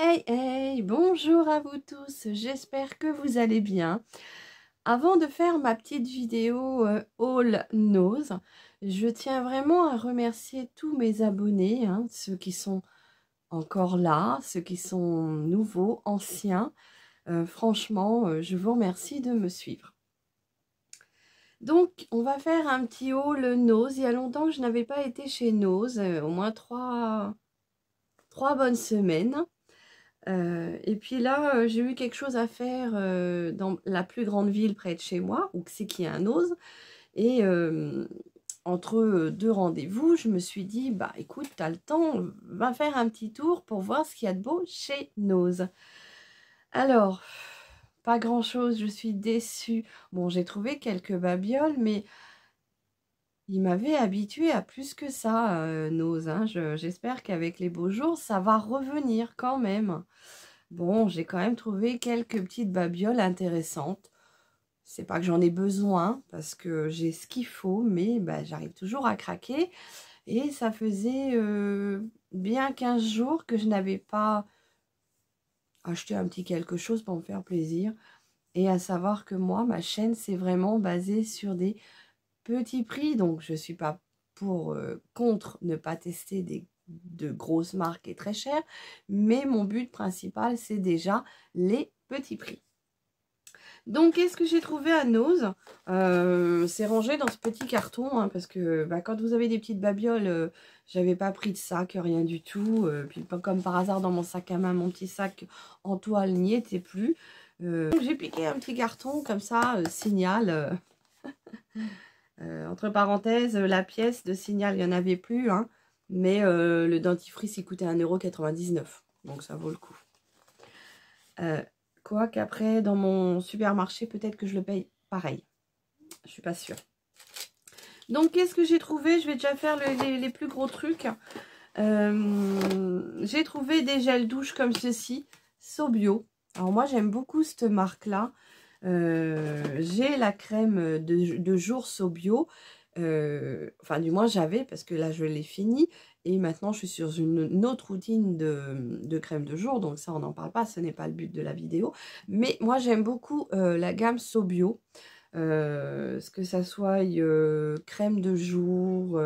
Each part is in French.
Hey hey, bonjour à vous tous, j'espère que vous allez bien. Avant de faire ma petite vidéo haul euh, All Nose, je tiens vraiment à remercier tous mes abonnés, hein, ceux qui sont encore là, ceux qui sont nouveaux, anciens. Euh, franchement, euh, je vous remercie de me suivre. Donc, on va faire un petit haul Nose. Il y a longtemps que je n'avais pas été chez Nose, au moins trois bonnes semaines. Euh, et puis là, euh, j'ai eu quelque chose à faire euh, dans la plus grande ville près de chez moi, où c'est qui un ose. Et entre deux rendez-vous, je me suis dit, bah écoute, t'as le temps, va faire un petit tour pour voir ce qu'il y a de beau chez Nose. Alors, pas grand-chose, je suis déçue. Bon, j'ai trouvé quelques babioles, mais il m'avait habitué à plus que ça, nos euh, Nose. Hein. J'espère qu'avec les beaux jours, ça va revenir quand même. Bon, j'ai quand même trouvé quelques petites babioles intéressantes. C'est pas que j'en ai besoin, parce que j'ai ce qu'il faut, mais bah, j'arrive toujours à craquer. Et ça faisait euh, bien 15 jours que je n'avais pas acheté un petit quelque chose pour me faire plaisir. Et à savoir que moi, ma chaîne, c'est vraiment basé sur des petit prix, donc je ne suis pas pour euh, contre ne pas tester des, de grosses marques et très chères, mais mon but principal, c'est déjà les petits prix. Donc, qu'est-ce que j'ai trouvé à Nose euh, C'est rangé dans ce petit carton, hein, parce que bah, quand vous avez des petites babioles, euh, j'avais pas pris de sac, rien du tout. puis puis, comme par hasard, dans mon sac à main, mon petit sac en toile n'y était plus. j'ai piqué un petit carton, comme ça, signal. Mmh. Euh, entre parenthèses, euh, la pièce de signal, il n'y en avait plus, hein, mais euh, le dentifrice, il coûtait 1,99€, donc ça vaut le coup. quoi qu'après, dans mon supermarché, peut-être que je le paye pareil. Je suis pas sûre. Donc, qu'est-ce que j'ai trouvé Je vais déjà faire les, plus gros trucs. j'ai trouvé des gels douches comme ceci, Sobio. Alors, moi, j'aime beaucoup cette marque-là. Euh, j'ai la crème de, jour Sobio. Euh, enfin, du moins, j'avais parce que là, je l'ai fini Et maintenant, je suis sur une, autre routine de, crème de jour. Donc, ça, on n'en parle pas. Ce n'est pas le but de la vidéo. Mais moi, j'aime beaucoup euh, la gamme Sobio. que ça soit crème de jour,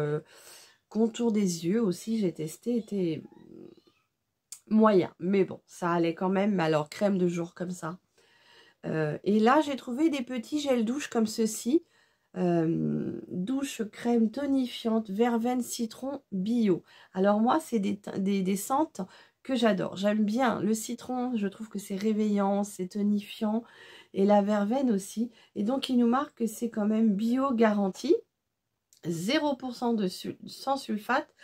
contour des yeux aussi, j'ai testé. Était moyen. Mais bon, ça allait quand même. Alors, crème de jour comme ça. Euh, et là, j'ai trouvé des petits gels douche comme ceci. Euh, douche crème tonifiante, verveine, citron, bio. Alors moi, c'est des, des, que j'adore. J'aime bien le citron, je trouve que c'est réveillant, c'est tonifiant. Et la verveine aussi. Et donc, il nous marque que c'est quand même bio garanti. 0% de sans sulfate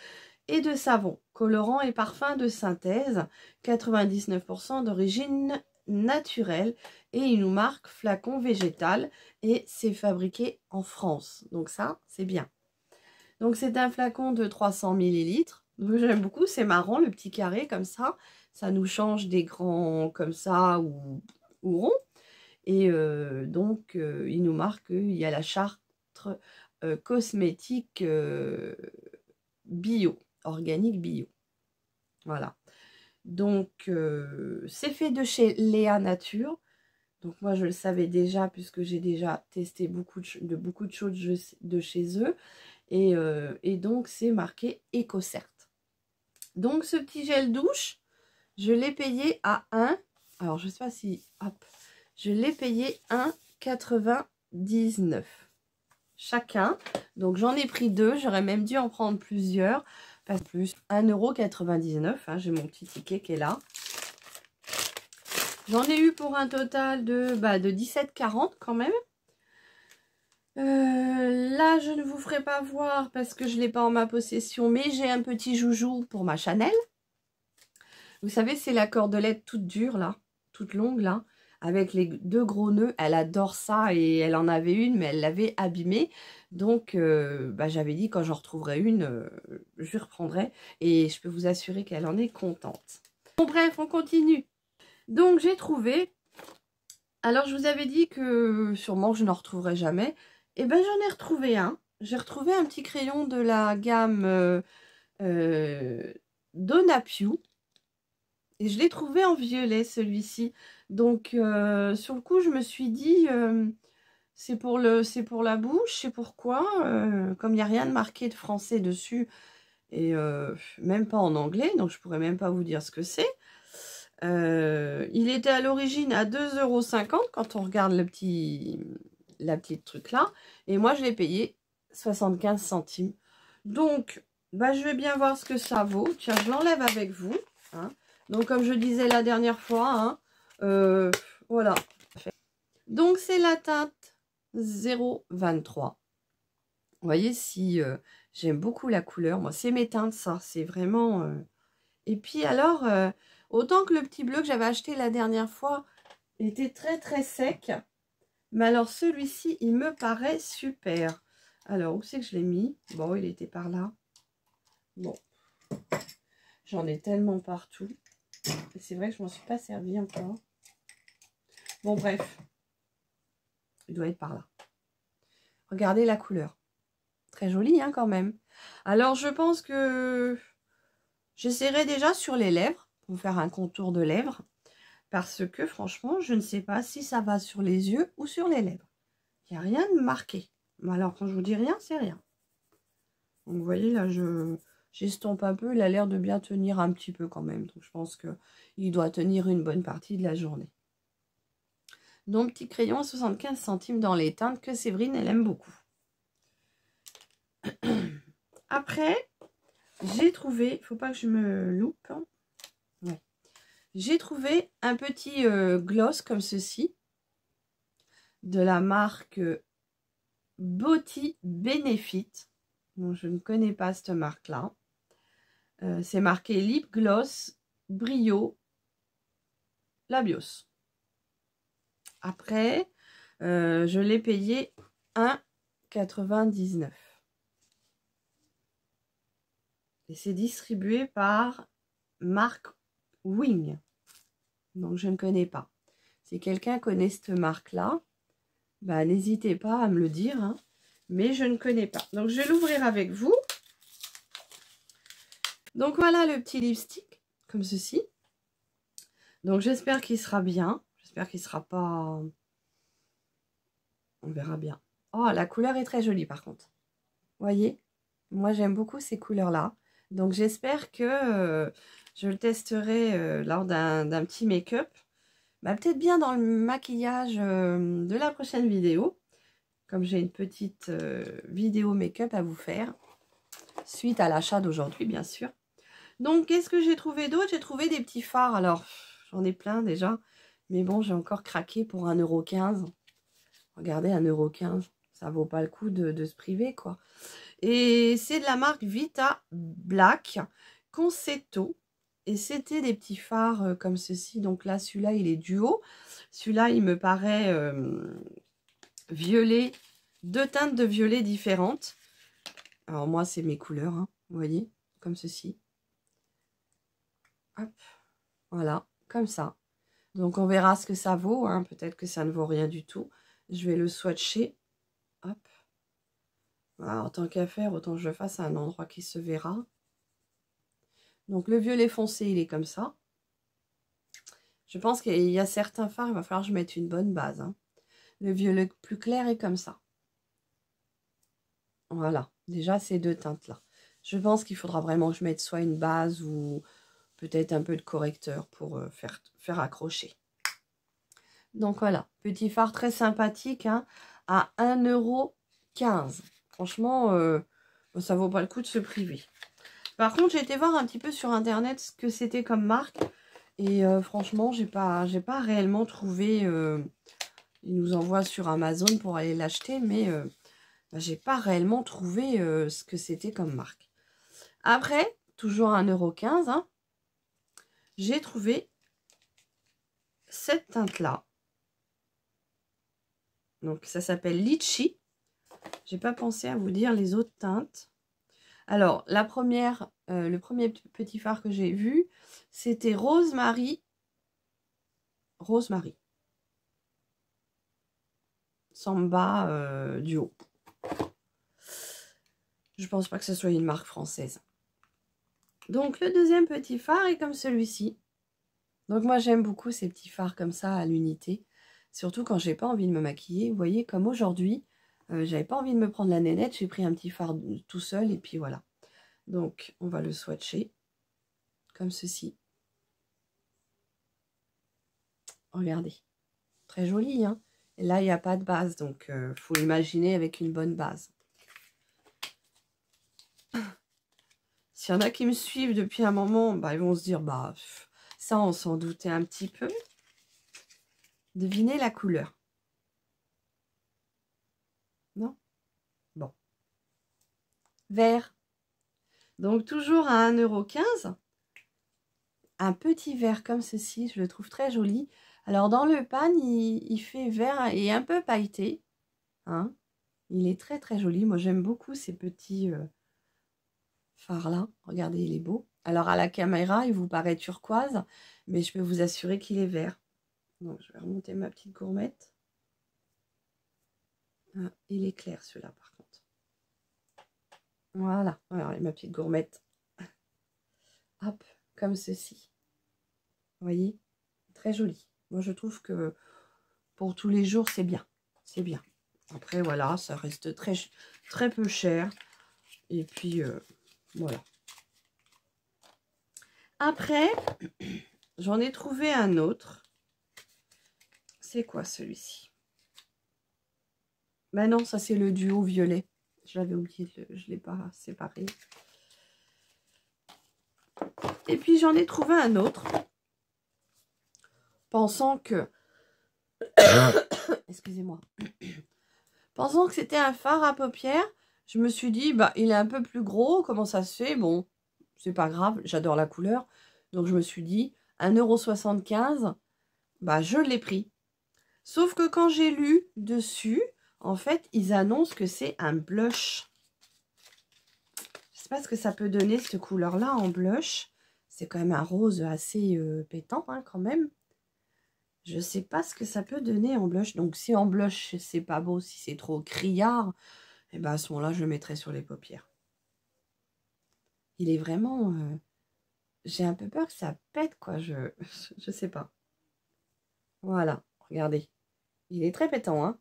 et de savon, colorant et parfum de synthèse, 99% d'origine naturel et il nous marque flacon végétal et c'est fabriqué en France. Donc ça, c'est bien. Donc c'est un flacon de 300 millilitres J'aime beaucoup, c'est marrant, le petit carré comme ça. Ça nous change des grands comme ça ou, ou ronds. Et euh, donc, euh, il nous marque il y a la charte euh, cosmétique bio, organique bio. Voilà. Donc, euh, c'est fait de chez Léa Nature. Donc, moi, je le savais déjà puisque j'ai déjà testé beaucoup de, beaucoup de choses de chez eux. Et, euh, donc, c'est marqué EcoCert. Donc, ce petit gel douche, je l'ai payé à 1. Alors, je sais pas si... Hop. Je l'ai payé 1,99 chacun. Donc, j'en ai pris deux. J'aurais même dû en prendre plusieurs plus. 1,99€, hein, j'ai mon petit ticket qui est là. J'en ai eu pour un total de, bah, de quand même. Euh, là, je ne vous ferai pas voir parce que je ne l'ai pas en ma possession, mais j'ai un petit joujou pour ma Chanel. Vous savez, c'est la cordelette toute dure, là, toute longue, là avec les deux gros nœuds. Elle adore ça et elle en avait une, mais elle l'avait abîmée. Donc, euh, bah, j'avais dit, quand j'en retrouverai une, euh, je reprendrai. Et je peux vous assurer qu'elle en est contente. Bon, bref, on continue. Donc, j'ai trouvé... Alors, je vous avais dit que sûrement je n'en retrouverai jamais. Et eh ben, j'en ai retrouvé un. J'ai retrouvé un petit crayon de la gamme euh, euh et je l'ai trouvé en violet celui-ci. Donc euh, sur le coup, je me suis dit, euh, c'est pour, le, pour la bouche, c'est pourquoi. Euh, comme il n'y a rien de marqué de français dessus, et même pas en anglais, donc je pourrais même pas vous dire ce que c'est. il était à l'origine à 2,50€ quand on regarde le petit, la petite truc là. Et moi, je l'ai payé 75 centimes. Donc, bah, je vais bien voir ce que ça vaut. Tiens, je l'enlève avec vous. Hein. Donc, comme je disais la dernière fois, hein, euh, voilà. Donc, c'est la teinte 023. Vous voyez, si euh, j'aime beaucoup la couleur, moi, c'est mes teintes, ça. C'est vraiment... Euh. Et puis, alors, autant que le petit bleu que j'avais acheté la dernière fois était très, très sec. Mais alors, celui-ci, il me paraît super. Alors, où c'est que je l'ai mis Bon, il était par là. Bon. J'en ai tellement partout. C'est vrai que je m'en suis pas servi encore. Hein. Bon, bref. Il doit être par là. Regardez la couleur. Très jolie, hein, quand même. Alors, je pense que j'essaierai déjà sur les lèvres, pour faire un contour de lèvres, parce que, franchement, je ne sais pas si ça va sur les yeux ou sur les lèvres. Il n'y a rien de marqué. Alors, quand je vous dis rien, c'est rien. Donc, vous voyez, là, je, j'estompe un peu. Il a l'air de bien tenir un petit peu quand même. Donc, je pense qu'il doit tenir une bonne partie de la journée. Donc, petit crayon à 75 centimes dans les teintes que Séverine, elle aime beaucoup. Après, j'ai trouvé, il faut pas que je me loupe. Hein. J'ai trouvé un petit euh, gloss comme ceci de la marque Botti Benefit. je ne connais pas cette marque-là. Euh, c'est marqué Lip Gloss, Brio, Labios. Après, euh, je l'ai payé 1,99. Et c'est distribué par Marc Wing. Donc, je ne connais pas. Si quelqu'un connaît cette marque-là, bah, n'hésitez pas à me le dire. Hein. Mais je ne connais pas. Donc, je vais l'ouvrir avec vous. Donc voilà le petit lipstick, comme ceci. Donc j'espère qu'il sera bien. J'espère qu'il sera pas... On verra bien. Oh, la couleur est très jolie par contre. Voyez Moi j'aime beaucoup ces couleurs-là. Donc j'espère que euh, je le testerai euh, lors d'un petit make-up. Bah, Peut-être bien dans le maquillage euh, de la prochaine vidéo. Comme j'ai une petite vidéo make-up à vous faire. Suite à l'achat d'aujourd'hui bien sûr. Donc, qu'est-ce que j'ai trouvé d'autre J'ai trouvé des petits phares. Alors, j'en ai plein déjà. Mais bon, j'ai encore craqué pour 1,15€. Regardez, 1,15€. Ça vaut pas le coup de, se priver, quoi. Et c'est de la marque Vita Black Concetto. Et c'était des petits phares euh, comme ceci. Donc là, celui-là, il est duo. Celui-là, il me paraît euh, violet. Deux teintes de violet différentes. Alors moi, c'est mes couleurs, hein, vous voyez, comme ceci. Voilà, comme ça. Donc, on verra ce que ça vaut. Hein. Peut-être que ça ne vaut rien du tout. Je vais le swatcher. Hop. Voilà, en tant qu'à faire, autant que je le fasse à un endroit qui se verra. Donc, le violet foncé, il est comme ça. Je pense qu'il y a certains fards, il va falloir que je mette une bonne base. Hein. Le violet plus clair est comme ça. Voilà, déjà ces deux teintes-là. Je pense qu'il faudra vraiment que je mette soit une base ou peut-être un peu de correcteur pour euh, faire, accrocher. Donc voilà, petit phare très sympathique hein, à 1,15€. Franchement, euh, ça vaut pas le coup de se priver. Par contre, j'ai été voir un petit peu sur internet ce que c'était comme marque. Et euh, franchement, j'ai pas, pas réellement trouvé. Euh, ils nous envoie sur Amazon pour aller l'acheter, mais je euh, bah, j'ai pas réellement trouvé ce que c'était comme marque. Après, toujours 1,15€. Hein, j'ai trouvé cette teinte-là. Donc, ça s'appelle Litchi. n'ai pas pensé à vous dire les autres teintes. Alors, la première, euh, le premier petit phare que j'ai vu, c'était Rosemary. Rosemary. Samba euh, Duo. Je pense pas que ce soit une marque française. Donc le deuxième petit phare est comme celui-ci. Donc moi j'aime beaucoup ces petits phares comme ça à l'unité. Surtout quand j'ai pas envie de me maquiller. Vous voyez comme aujourd'hui, je euh, j'avais pas envie de me prendre la nénette. J'ai pris un petit phare tout seul et puis voilà. Donc on va le swatcher comme ceci. Regardez. Très joli hein. Et là il n'y a pas de base donc il euh, faut imaginer avec une bonne base. S'il y en a qui me suivent depuis un moment, bah, ils vont se dire, bah, ça, on s'en doutait un petit peu. Devinez la couleur. Non Bon. Vert. Donc, toujours à 1,15€. Un petit vert comme ceci, je le trouve très joli. Alors, dans le pan, il, fait vert et un peu pailleté. Hein il est très, très joli. Moi, j'aime beaucoup ces petits... Euh, phare là. Regardez, il est beau. Alors à la caméra, il vous paraît turquoise, mais je peux vous assurer qu'il est vert. Donc je vais remonter ma petite gourmette. Ah, il est clair celui-là par contre. Voilà, alors ma petite gourmette. Hop, comme ceci. Vous voyez Très joli. Moi je trouve que pour tous les jours, c'est bien. C'est bien. Après, voilà, ça reste très, très peu cher. Et puis, euh, voilà. Après, j'en ai trouvé un autre. C'est quoi celui-ci Ben non, ça c'est le duo violet. Je l'avais oublié, je ne l'ai pas séparé. Et puis j'en ai trouvé un autre. Pensant que... Excusez-moi. Pensant que c'était un phare à paupières je me suis dit, bah, il est un peu plus gros, comment ça se fait Bon, c'est pas grave, j'adore la couleur. Donc je me suis dit, 1,75€, bah, je l'ai pris. Sauf que quand j'ai lu dessus, en fait, ils annoncent que c'est un blush. Je sais pas ce que ça peut donner, cette couleur-là en blush. C'est quand même un rose assez euh, pétant, hein, quand même. Je sais pas ce que ça peut donner en blush. Donc, si en blush, c'est pas beau, si c'est trop criard, et eh ben à ce moment-là, je le mettrai sur les paupières. Il est vraiment... Euh, j'ai un peu peur que ça pète, quoi. Je, je sais pas. Voilà, regardez. Il est très pétant, hein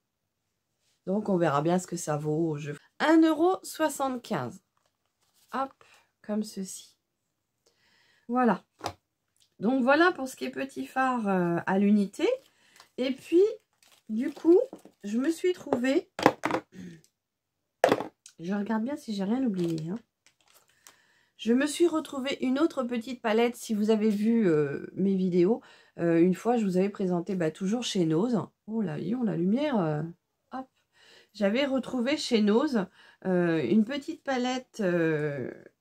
Donc, on verra bien ce que ça vaut 1,75€. Hop, comme ceci. Voilà. Donc, voilà pour ce qui est petit phare euh, à l'unité. Et puis, du coup, je me suis trouvée je regarde bien si j'ai rien oublié. Hein. Je me suis retrouvée une autre petite palette, si vous avez vu euh, mes vidéos. Euh, une fois, je vous avais présenté bah, toujours chez Nose. Oh là, la lumière euh, Hop J'avais retrouvé chez Nose une petite palette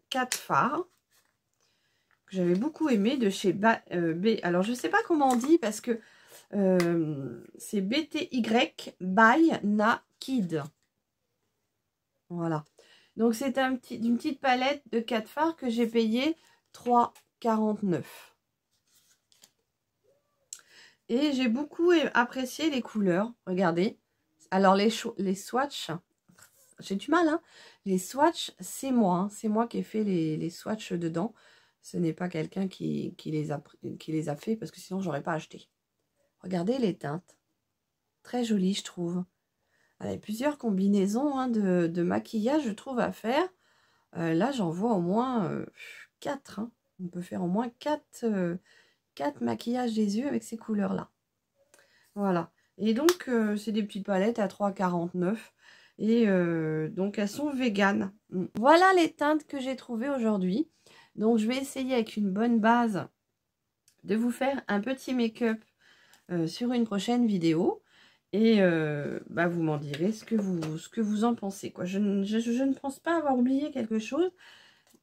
4 phares que j'avais beaucoup aimé de chez B. Alors, je ne sais pas comment on dit parce que c'est BTY by Na Kid. Voilà. Donc, c'est un petit, une petite palette de quatre fards que j'ai payé 3,49. Et j'ai beaucoup apprécié les couleurs. Regardez. Alors, les, les swatchs, j'ai du mal. Hein les swatchs, c'est moi. Hein. c'est moi qui ai fait les, les swatchs dedans. Ce n'est pas quelqu'un qui, les a, qui les a fait parce que sinon, j'aurais pas acheté. Regardez les teintes. Très jolies, je trouve avec plusieurs combinaisons hein, de, maquillage, je trouve, à faire. Euh, là, j'en vois au moins 4. Euh, hein. On peut faire au moins 4, euh, maquillages des yeux avec ces couleurs-là. Voilà. Et donc, c'est des petites palettes à 3,49. Et donc, elles sont véganes. Voilà les teintes que j'ai trouvées aujourd'hui. Donc, je vais essayer avec une bonne base de vous faire un petit make-up sur une prochaine vidéo. Et euh, bah vous m'en direz ce que vous, ce que vous en pensez. Quoi. Je, ne pense pas avoir oublié quelque chose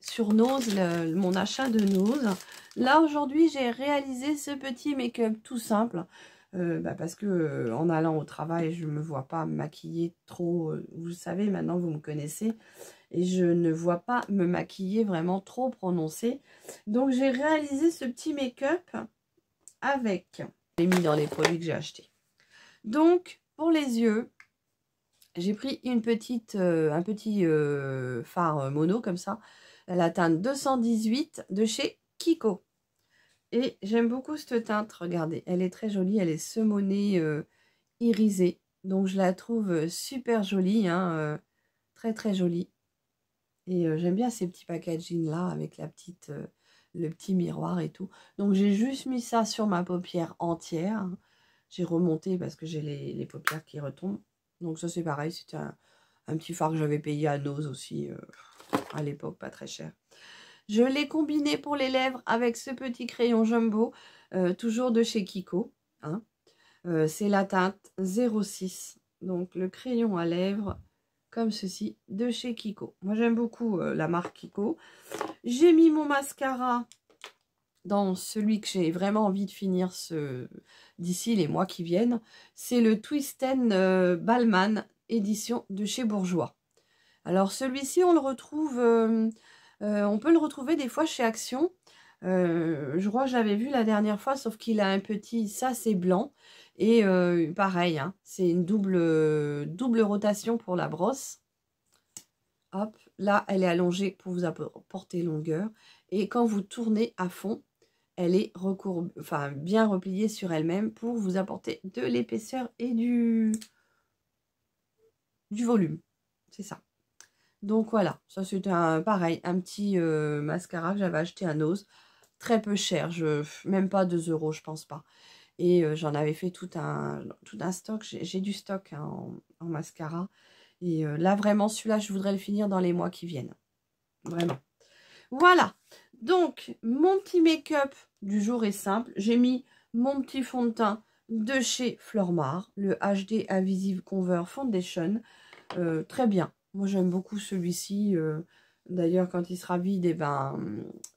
sur Nose, mon achat de Nose. Là, aujourd'hui, j'ai réalisé ce petit make-up tout simple. Euh, bah, parce que euh, en allant au travail, je ne me vois pas maquiller trop. vous savez, maintenant vous me connaissez. Et je ne vois pas me maquiller vraiment trop prononcé. Donc j'ai réalisé ce petit make-up avec. Je l'ai mis dans les produits que j'ai achetés. Donc, pour les yeux, j'ai pris une petite, euh, un petit euh, phare euh, mono comme ça, la teinte 218 de chez Kiko. Et j'aime beaucoup cette teinte, regardez, elle est très jolie, elle est semonée, irisée. Donc je la trouve super jolie, hein, très très jolie. Et j'aime bien ces petits packaging là avec la petite, le petit miroir et tout. Donc j'ai juste mis ça sur ma paupière entière. Hein j'ai remonté parce que j'ai les, paupières qui retombent. Donc ça c'est pareil, c'était un, petit fard que j'avais payé à Nose aussi euh, à l'époque, pas très cher. Je l'ai combiné pour les lèvres avec ce petit crayon jumbo, euh, toujours de chez Kiko. Hein. Euh, c'est la teinte 06, donc le crayon à lèvres comme ceci de chez Kiko. Moi j'aime beaucoup la marque Kiko. J'ai mis mon mascara dans celui que j'ai vraiment envie de finir d'ici les mois qui viennent, c'est le Twisten Balman, euh, Ballman édition de chez Bourgeois. Alors celui-ci, on le retrouve, euh, euh, on peut le retrouver des fois chez Action. je crois que j'avais vu la dernière fois, sauf qu'il a un petit, ça c'est blanc. Et pareil, hein, c'est une double, double rotation pour la brosse. Hop, là elle est allongée pour vous apporter longueur. Et quand vous tournez à fond, elle est recourbe, bien repliée sur elle-même pour vous apporter de l'épaisseur et du, volume. C'est ça. Donc voilà, ça c'est un pareil, un petit euh, mascara que j'avais acheté à Nose. Très peu cher, je, même pas 2 euros, je pense pas. Et euh, j'en avais fait tout un, tout stock. J'ai du stock hein, en, mascara. Et euh, là, vraiment, celui-là, je voudrais le finir dans les mois qui viennent. Vraiment. Voilà. Donc, mon petit make-up du jour est simple. J'ai mis mon petit fond de teint de chez Flormar, le HD Invisible Conver Foundation. Euh, très bien. Moi, j'aime beaucoup celui-ci. Euh, d'ailleurs, quand il sera vide, eh ben,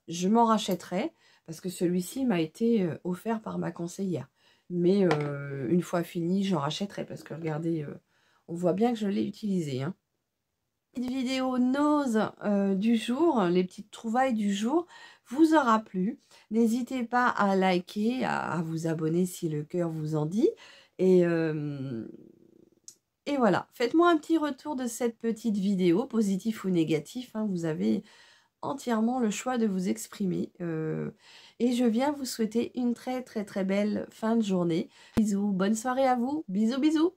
je m'en rachèterai. Parce que celui-ci m'a été euh, offert par ma conseillère. Mais une fois fini, j'en rachèterai. Parce que regardez, on voit bien que je l'ai utilisé. Hein vidéo nose euh, du jour, les petites trouvailles du jour, vous aura plu. N'hésitez pas à liker, à, vous abonner si le cœur vous en dit. Et, euh, et voilà, faites-moi un petit retour de cette petite vidéo, positif ou négatif. Hein, vous avez entièrement le choix de vous exprimer. Euh, et je viens vous souhaiter une très très très belle fin de journée. Bisous, bonne soirée à vous. Bisous, bisous.